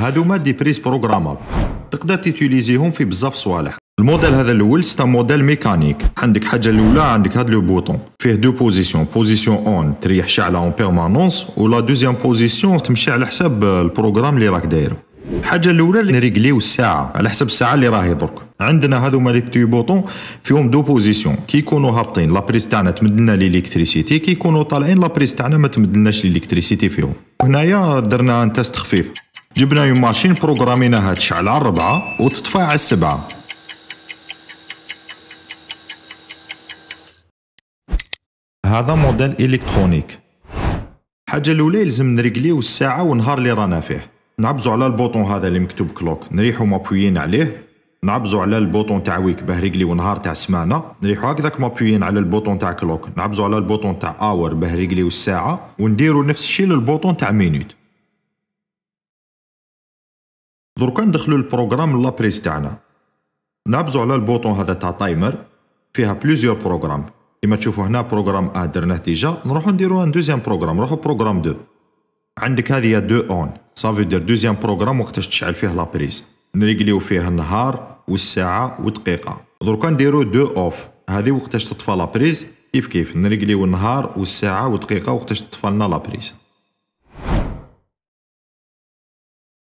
هادوما دي بريز بروغرامابل تقدر تيتيليزيهم في بزاف صوالح الموديل هذا الاول ستا موديل ميكانيك عندك حاجه الاولى عندك هاد لو بوطون فيه دو بوزيسيون بوزيسيون اون تريح شعله اون بيرمانونس ولا دوزيام بوزيسيون تمشي على حساب البروغرام اللي راك دايرو الحاجه الاولى اللي نريغليو الساعه على حسب الساعه اللي راهي درك عندنا هذوما لي بتي بوطون فيهم دو بوزيسيون كي يكونوا هابطين لابريز تاعنا تمدلنا ليليكتريسيتي يكونوا طالعين لابريز تاعنا ما تمدلناش ليليكتريسيتي فيهم هنايا درنا ان تيست خفيف جبنا يوم ماشين بروغرامينا تشعل على الربعة وتطفى على السبعة هذا موديل إلكترونيك حاجة الأولى يلزم نرقليو الساعة ونهار اللي رانا فيه نعبزو على البوطون هذا اللي مكتوب كلوك نريحو مابويين عليه نعبزو على البوطون تاع ويك باه رجلي ونهار تاع سمانه نريحو هكذاك مابويين على البوطون تاع كلوك نعبزو على البوطون تاع اور باه رجلي والساعه ونديرو نفس الشيء للبوطون تاع مينوت دروكا ندخلو البروغرام لابريز تاعنا نعبزو على البوطون هذا تاع تايمر فيها بليزيور بروغرام كيما تشوفوا هنا بروغرام ا درناه ديجا نروحو نديرو ان دوزيام بروغرام نروحو بروغرام دو عندك هذه دو اون صافي دير دوزيام بروغرام وقتاش تشعل فيه لابريز نريقليو فيه النهار والساعة والدقيقة دروكا نديرو دو اوف هذه وقتاش تطفى لابريز كيف كيف نريقليو النهار والساعة والدقيقة وقتاش تطفى لنا لابريز